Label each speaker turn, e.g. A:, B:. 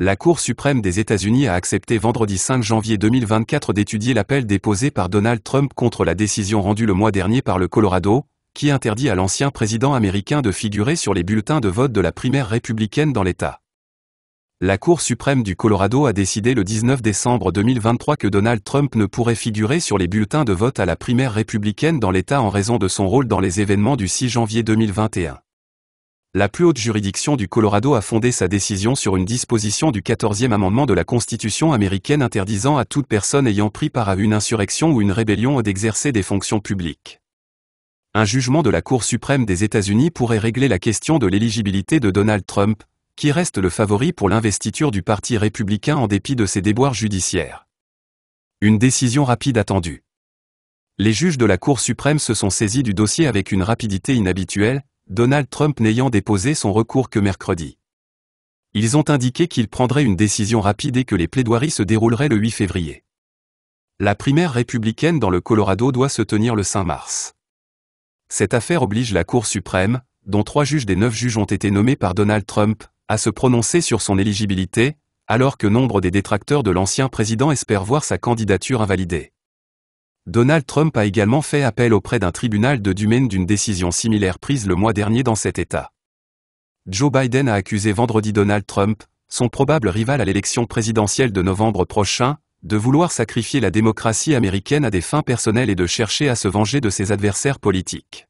A: la Cour suprême des États-Unis a accepté vendredi 5 janvier 2024 d'étudier l'appel déposé par Donald Trump contre la décision rendue le mois dernier par le Colorado, qui interdit à l'ancien président américain de figurer sur les bulletins de vote de la primaire républicaine dans l'État. La Cour suprême du Colorado a décidé le 19 décembre 2023 que Donald Trump ne pourrait figurer sur les bulletins de vote à la primaire républicaine dans l'État en raison de son rôle dans les événements du 6 janvier 2021 la plus haute juridiction du Colorado a fondé sa décision sur une disposition du 14e amendement de la Constitution américaine interdisant à toute personne ayant pris part à une insurrection ou une rébellion d'exercer des fonctions publiques. Un jugement de la Cour suprême des États-Unis pourrait régler la question de l'éligibilité de Donald Trump, qui reste le favori pour l'investiture du Parti républicain en dépit de ses déboires judiciaires. Une décision rapide attendue. Les juges de la Cour suprême se sont saisis du dossier avec une rapidité inhabituelle, Donald Trump n'ayant déposé son recours que mercredi. Ils ont indiqué qu'ils prendraient une décision rapide et que les plaidoiries se dérouleraient le 8 février. La primaire républicaine dans le Colorado doit se tenir le 5 mars. Cette affaire oblige la Cour suprême, dont trois juges des neuf juges ont été nommés par Donald Trump, à se prononcer sur son éligibilité, alors que nombre des détracteurs de l'ancien président espèrent voir sa candidature invalidée. Donald Trump a également fait appel auprès d'un tribunal de Dumaine d'une décision similaire prise le mois dernier dans cet État. Joe Biden a accusé vendredi Donald Trump, son probable rival à l'élection présidentielle de novembre prochain, de vouloir sacrifier la démocratie américaine à des fins personnelles et de chercher à se venger de ses adversaires politiques.